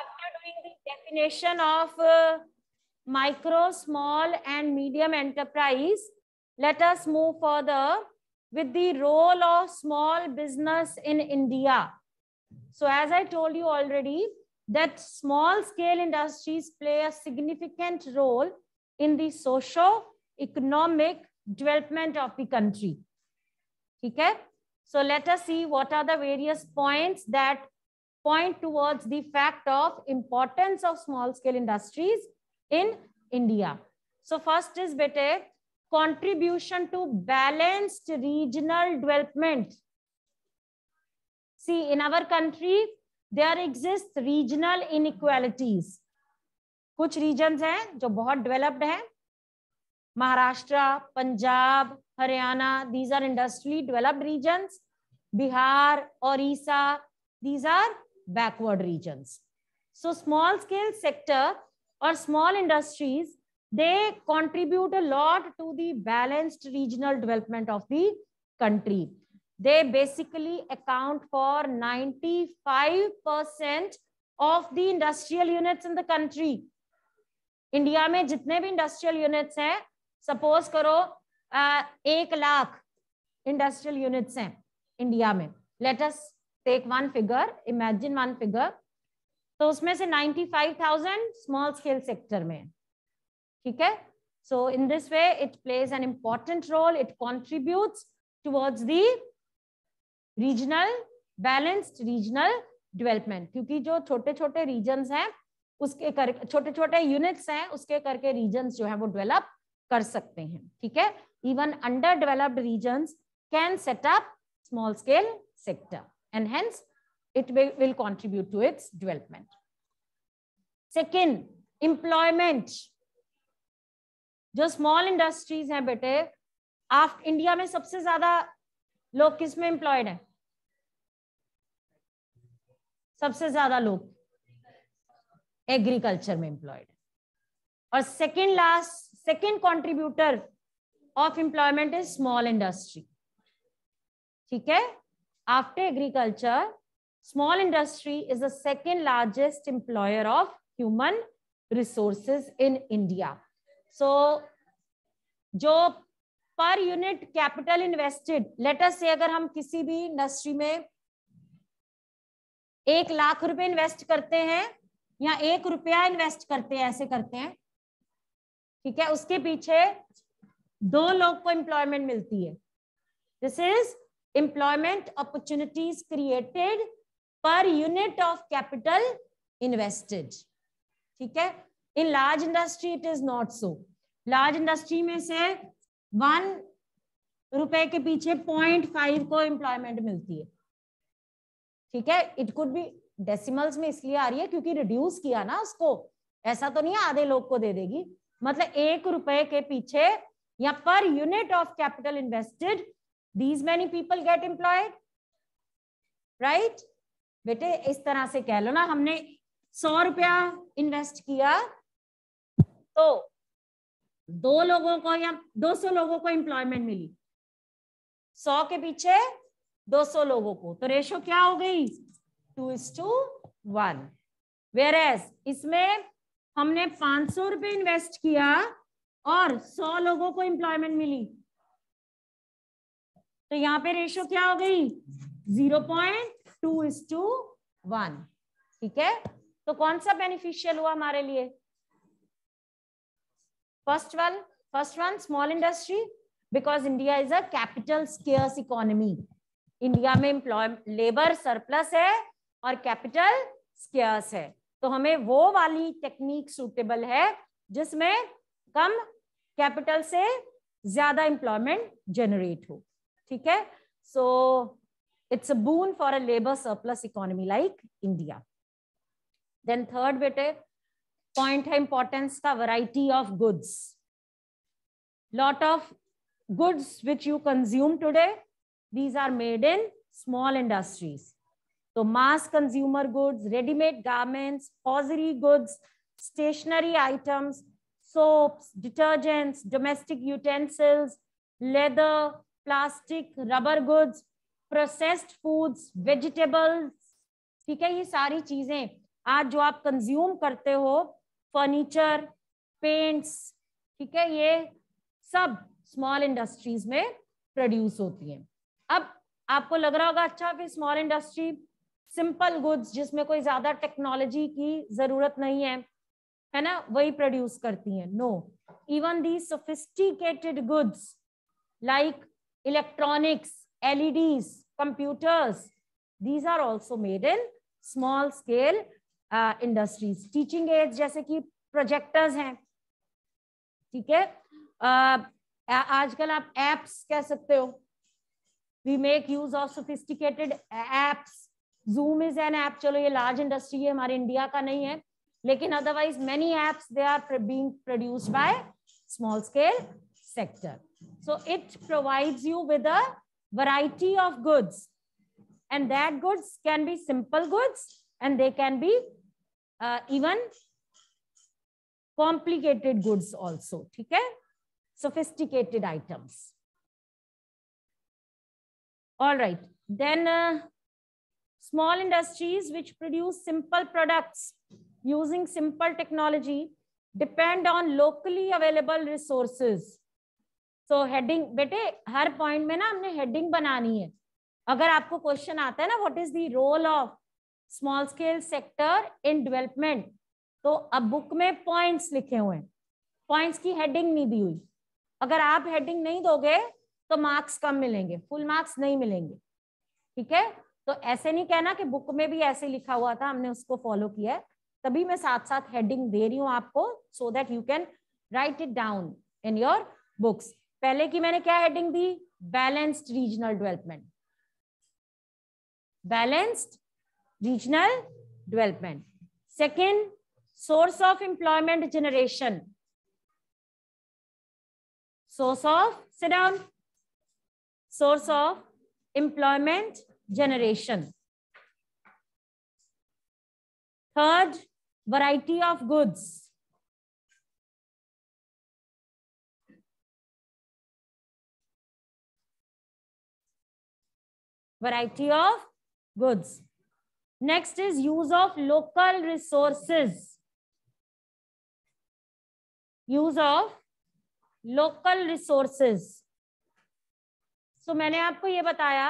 after doing the definition of uh, micro, small and medium enterprise, let us move further with the role of small business in India. So as I told you already, that small scale industries play a significant role in the socio-economic development of the country. Okay? So let us see what are the various points that point towards the fact of importance of small scale industries in India. So first is better contribution to balanced regional development. See, in our country, there exists regional inequalities. kuch regions hain jo bahut developed hain Maharashtra, Punjab, Haryana, these are industrially developed regions. Bihar, Orissa, these are backward regions. So small scale sector or small industries, they contribute a lot to the balanced regional development of the country. They basically account for 95% of the industrial units in the country. India में जितने भी industrial units हैं suppose करो ek lakh industrial units units uh, India India Let us take one figure imagine one figure तो उसमें से five thousand small scale sector में ठीक है so in this way it plays an important role it contribute towards the regional balanced regional development क्योंकि जो छोटे छोटे रीजन्स हैं उसके करके छोटे छोटे यूनिट्स हैं उसके करके रीजन जो है वो डेवेलप कर सकते हैं ठीक है even under developed region can set up small scale sector and hence it will, will contribute to its development. Second, employment. जो स्मॉल इंडस्ट्रीज हैं बेटे आप इंडिया में सबसे ज्यादा लोग किस में एम्प्लॉयड है सबसे ज्यादा लोग एग्रीकल्चर में एम्प्लॉयड और second last second contributor of employment is small industry ठीक है After agriculture, small industry is the second largest employer of human resources in India. So, जो per unit capital invested letter से अगर हम किसी भी इंडस्ट्री में एक लाख रुपए इन्वेस्ट करते हैं या एक रुपया इन्वेस्ट करते हैं ऐसे करते हैं ठीक है उसके पीछे दो लोग को एम्प्लॉयमेंट मिलती है this is employment opportunities created per unit of capital invested ठीक है in large industry it is not so large industry में से वन रुपए के पीछे पॉइंट फाइव को एम्प्लॉयमेंट मिलती है ठीक है इट कुड बी डेसिमल्स में इसलिए आ रही है क्योंकि रिड्यूस किया ना उसको ऐसा तो नहीं आधे लोग को दे देगी मतलब एक रुपए के पीछे या per unit of capital invested these many people get employed right बेटे इस तरह से कह लो ना हमने सौ रुपया इन्वेस्ट किया तो दो लोगों को या दो सौ लोगों को एम्प्लॉयमेंट मिली सौ के पीछे दो सौ लोगों को तो रेशो क्या हो गई two is to one whereas इसमें हमने पांच सौ रुपये इन्वेस्ट किया और सौ लोगों को एम्प्लॉयमेंट मिली तो यहाँ पे रेशियो क्या हो गई zero point two is to one ठीक है तो कौन सा बेनिफिशियल हुआ हमारे लिए first one first one small industry because India is a capital scarce economy India में एम्प्लॉय लेबर सरप्लस है और कैपिटल स्केयर्स है तो हमें वो वाली टेक्निक सूटेबल है जिसमें कम कैपिटल से ज्यादा इंप्लॉयमेंट जनरेट हो ठीक है so it's a boon for a labour surplus economy like India then third बेटे पॉइंट है of का variety of lot of goods which you consume today these are made in small industries so mass consumer goods ready made garments hosiery goods stationery items soaps detergents domestic utensils leather plastic rubber goods processed foods vegetables ठीक है ये सारी चीजें आज जो आप consume करते हो फर्नीचर पेंट्स ठीक है ये सब स्मॉल इंडस्ट्रीज में प्रोड्यूस होती है अब आपको लग रहा होगा अच्छा कि स्मॉल इंडस्ट्री सिंपल गुड्स जिसमें कोई ज्यादा टेक्नोलॉजी की जरूरत नहीं है है ना वही प्रोड्यूस करती है no even the sophisticated goods like electronics, LEDs, computers. These are also made in small scale uh, industries. Teaching aids jaise ki projectors हैं ठीक है uh, आजकल aap apps keh sakte ho we make use of sophisticated apps zoom is an app chalo ye large industry hai hamare india ka nahi hai lekin otherwise many apps they are being produced by small scale sector So it provides you with a variety of goods. And that goods can be simple goods and they can be uh, even complicated goods also. Okay? Sophisticated items. All right. Then uh, small industries which produce simple products using simple technology depend on locally available resources सो तो heading बेटे हर point में ना हमने heading बनानी है अगर आपको question आता है ना what is the role of small scale sector in development तो अब बुक में पॉइंट्स लिखे हुए हैं पॉइंट्स की हेडिंग नहीं दी हुई अगर आप हेडिंग नहीं दोगे तो मार्क्स कम मिलेंगे फुल मार्क्स नहीं मिलेंगे ठीक है तो ऐसे नहीं कहना कि बुक में भी ऐसे लिखा हुआ था हमने उसको फॉलो किया है तभी मैं साथ साथ हेडिंग दे रही हूँ आपको so that you can write it down in your books पहले की मैंने क्या हेडिंग दी balanced regional development balanced regional development second source of employment generation source of sit down source of employment generation third variety of goods variety of goods. Next is use of local resources. Use of local resources. So मैंने आपको ये बताया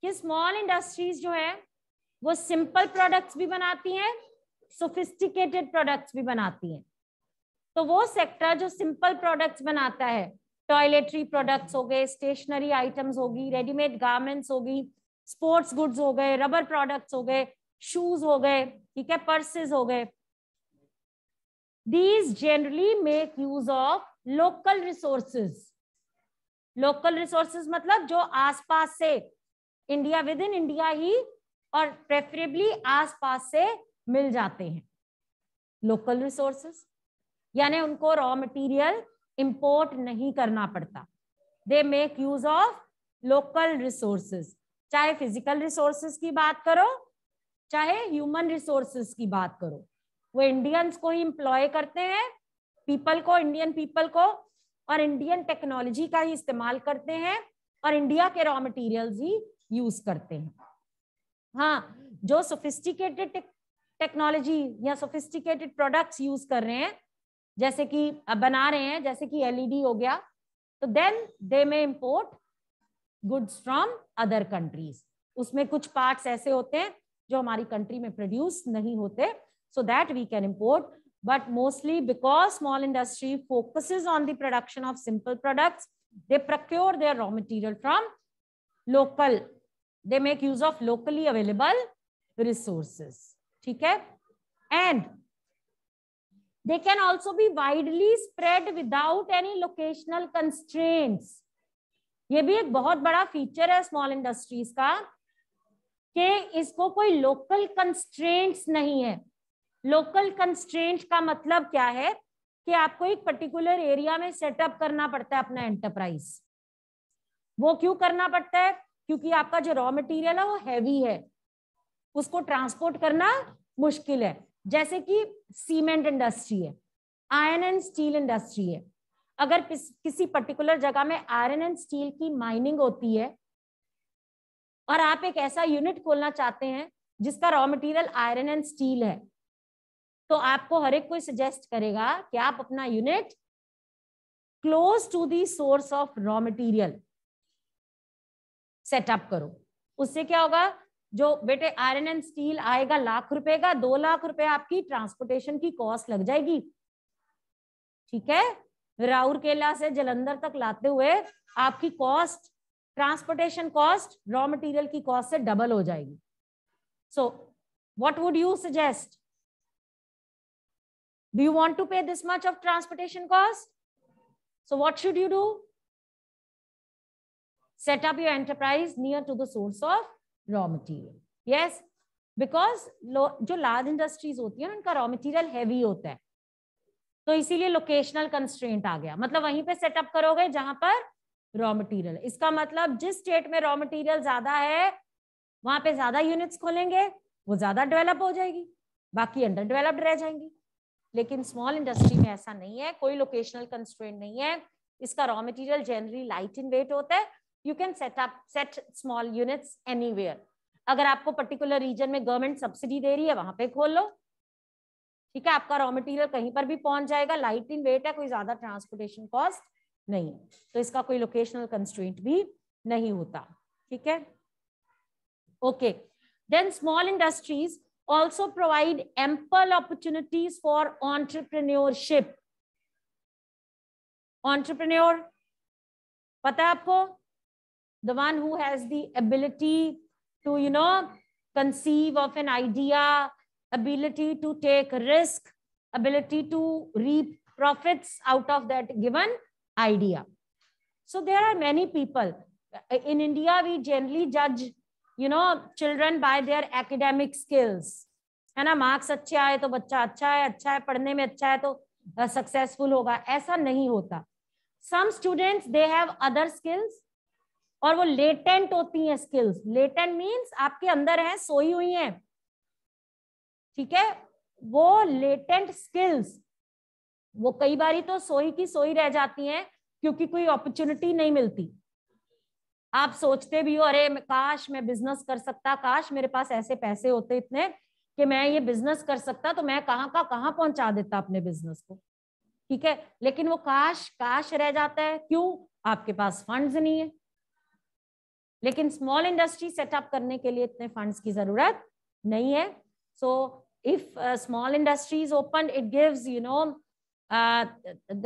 कि small industries जो है वो simple products भी बनाती हैं सोफिस्टिकेटेड प्रोडक्ट्स भी बनाती हैं तो वो सेक्टर जो सिंपल प्रोडक्ट्स बनाता है टॉयलेटरी प्रोडक्ट्स हो गए स्टेशनरी आइटम्स होगी रेडीमेड गारमेंट्स होगी स्पोर्ट्स गुड्स हो गए रबर प्रोडक्ट्स हो गए शूज हो गए ठीक है पर्सेज हो गए these generally make use of local resources local resources मतलब जो आसपास से इंडिया विद इन इंडिया ही और प्रेफरेबली आसपास से मिल जाते हैं लोकल रिसोर्सेज यानी उनको रॉ मटेरियल इम्पोर्ट नहीं करना पड़ता they make use of local resources चाहे फिजिकल रिसोर्सेज की बात करो चाहे ह्यूमन रिसोर्सेज की बात करो वो इंडियंस को ही इम्प्लॉय करते हैं पीपल को इंडियन पीपल को और इंडियन टेक्नोलॉजी का ही इस्तेमाल करते हैं और इंडिया के रॉ मटेरियल्स ही यूज करते हैं हाँ जो सोफिस्टिकेटेड टेक्नोलॉजी या सोफिस्टिकेटेड प्रोडक्ट्स यूज कर रहे हैं जैसे कि अब बना रहे हैं जैसे कि एलईडी e हो गया तो then they may import goods from other countries उसमें कुछ पार्ट्स ऐसे होते हैं जो हमारी कंट्री में प्रोड्यूस नहीं होते so that we can import but mostly because small industry focus on the production of simple products they procure their raw material from local they make use of locally available resources ठीक है and They can also be widely spread without any locational constraints. ये भी एक बहुत बड़ा feature है small industries का कि इसको कोई लोकल कंस्ट्रेंट्स नहीं है लोकल कंस्ट्रेंट का मतलब क्या है कि आपको एक पर्टिकुलर एरिया में सेटअप करना पड़ता है अपना एंटरप्राइज वो क्यों करना पड़ता है क्योंकि आपका जो रॉ मटेरियल है वो हैवी है उसको ट्रांसपोर्ट करना मुश्किल है जैसे कि सीमेंट इंडस्ट्री है आयरन एंड स्टील इंडस्ट्री है अगर किसी पर्टिकुलर जगह में आयरन एंड स्टील की माइनिंग होती है और आप एक ऐसा यूनिट खोलना चाहते हैं जिसका raw material iron and steel है तो आपको हर एक कोई सजेस्ट करेगा कि आप अपना unit close to the source of raw material set up करो उससे क्या होगा जो बेटे आयरन एंड स्टील आएगा लाख रुपए का दो लाख रुपए आपकी ट्रांसपोर्टेशन की कॉस्ट लग जाएगी ठीक है राउरकेला से जलंधर तक लाते हुए आपकी cost transportation cost raw material की कॉस्ट से डबल हो जाएगी so what would you suggest do you want to pay this much of transportation cost so what should you do set up your enterprise near to the source of raw material yes because जो large industries होती है उनका raw material heavy होता है तो इसीलिए locational constraint आ गया मतलब वहीं पे सेटअप करोगे जहां पर रॉ मटेरियल इसका मतलब जिस स्टेट में रॉ मटेरियल ज्यादा है वहां पे ज्यादा यूनिट्स खोलेंगे वो ज्यादा डेवलप हो जाएगी बाकी अंडर डेवलप्ड रह जाएंगी लेकिन स्मॉल इंडस्ट्री में ऐसा नहीं है कोई लोकेशनल कंस्ट्रेंट नहीं है इसका raw material generally light in weight होता है you can set up set small units anywhere अगर आपको पर्टिकुलर रीजन में गवर्नमेंट सब्सिडी दे रही है वहां पे खोल लो ठीक है आपका रॉ मटेरियल कहीं पर भी पहुंच जाएगा लाइट इन वेट है कोई ज्यादा ट्रांसपोर्टेशन कॉस्ट नहीं है तो इसका कोई लोकेशनल कंस्ट्रेंट भी नहीं होता ठीक है okay then small industries also provide ample opportunities for entrepreneurship entrepreneur पता है आपको the one who has the ability to you know conceive of an idea ability to take risk ability to reap profits out of that given idea so there are many people in india we generally judge you know children by their academic skills है ना marks अच्छे आए तो बच्चा अच्छा है अच्छा है पढ़ने में अच्छा है तो सक्सेसफुल होगा ऐसा नहीं होता some students they have other skills और वो लेटेंट होती हैं स्किल्स लेटेंट मीन्स आपके अंदर है सोई हुई हैं ठीक है वो लेटेंट स्किल्स वो कई बार तो सोई की सोई रह जाती हैं क्योंकि कोई अपॉर्चुनिटी नहीं मिलती आप सोचते भी हो अरे काश मैं बिजनेस कर सकता काश मेरे पास ऐसे पैसे होते इतने कि मैं ये बिजनेस कर सकता तो मैं कहाँ का कहाँ पहुंचा देता अपने बिजनेस को ठीक है लेकिन वो काश काश रह जाता है क्यों आपके पास फंड्स नहीं है लेकिन स्मॉल इंडस्ट्री सेटअप करने के लिए इतने फंड्स की जरूरत नहीं है so if small industries open it gives you know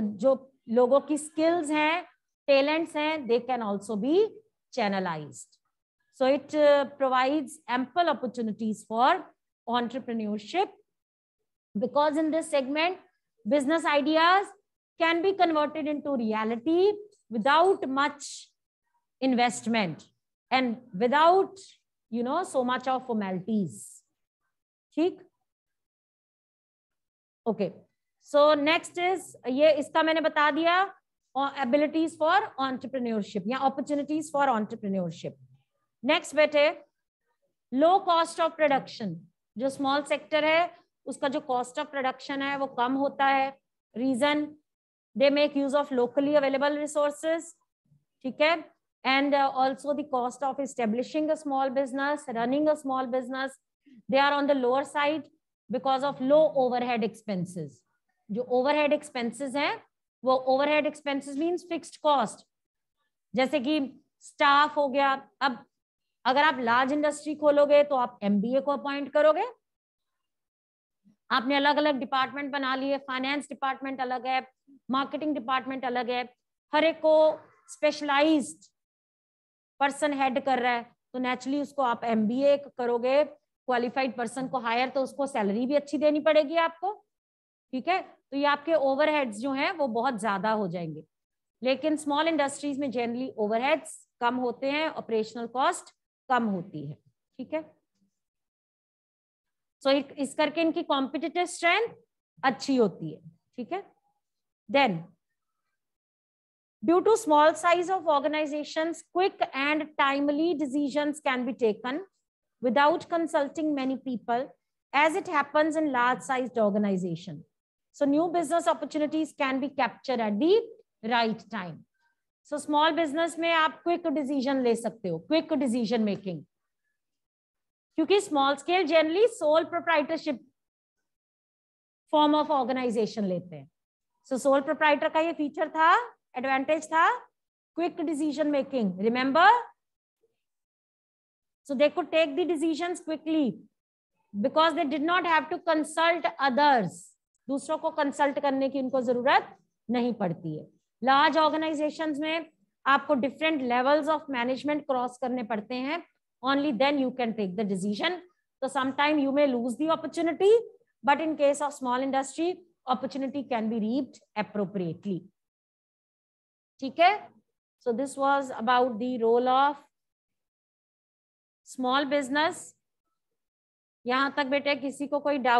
जो लोगों की स्किल्स हैं टैलेंट्स हैं they can also be channelise so it provides ample opportunities for because in this segment business ideas can be converted into reality without much investment and without you know so much of formalities ठीक okay so next is ये इसका मैंने बता दिया abilities for entrepreneurship या opportunities for entrepreneurship next बेटे low cost of production जो small sector है उसका जो कॉस्ट ऑफ प्रोडक्शन है वो कम होता है reason they make use of locally available resources ठीक है and uh, also the cost of establishing a small business, running a small business. They are on the lower side because of low overhead expenses. jo overhead expenses hain wo overhead expenses means fixed cost. jaise ki staff ho gaya ab agar aap large industry khologe to aap MBA ko appoint karoge आपने अलग अलग department बना लिए finance department अलग है marketing department अलग है हर एक को स्पेशलाइज्ड पर्सन हेड कर रहा है तो नेचुरली उसको आप एम करोगे क्वालिफाइड पर्सन को हायर तो उसको सैलरी भी अच्छी देनी पड़ेगी आपको ठीक है तो ये आपके ओवरहेड्स जो हैं वो बहुत ज्यादा हो जाएंगे लेकिन स्मॉल इंडस्ट्रीज में जनरली ओवरहेड्स कम होते हैं ऑपरेशनल कॉस्ट कम होती है ठीक है सो so, इस करके इनकी कॉम्पिटिटिव स्ट्रेंथ अच्छी होती है ठीक है then Due to small size of organizations, quick and timely decisions can be taken without consulting many people as it happens in large sized organization. So new business opportunities can be captured at the right time. So small business may आप quick decision le sakte ho, quick decision making. Because small scale generally sole proprietorship form of organization lete हैं. So sole proprietor ka ये feature tha. Advantage था quick decision making remember so they could take the decisions quickly because they did not have to consult others दूसरों को consult करने की उनको जरूरत नहीं पड़ती है लार्ज ऑर्गेनाइजेशंस में आपको different levels of management cross करने पड़ते हैं only then you can take the decision तो sometime you may lose the opportunity but in case of small industry opportunity can be reaped appropriately ठीक है so this was about the role of small business यहां तक बेटे किसी को कोई doubt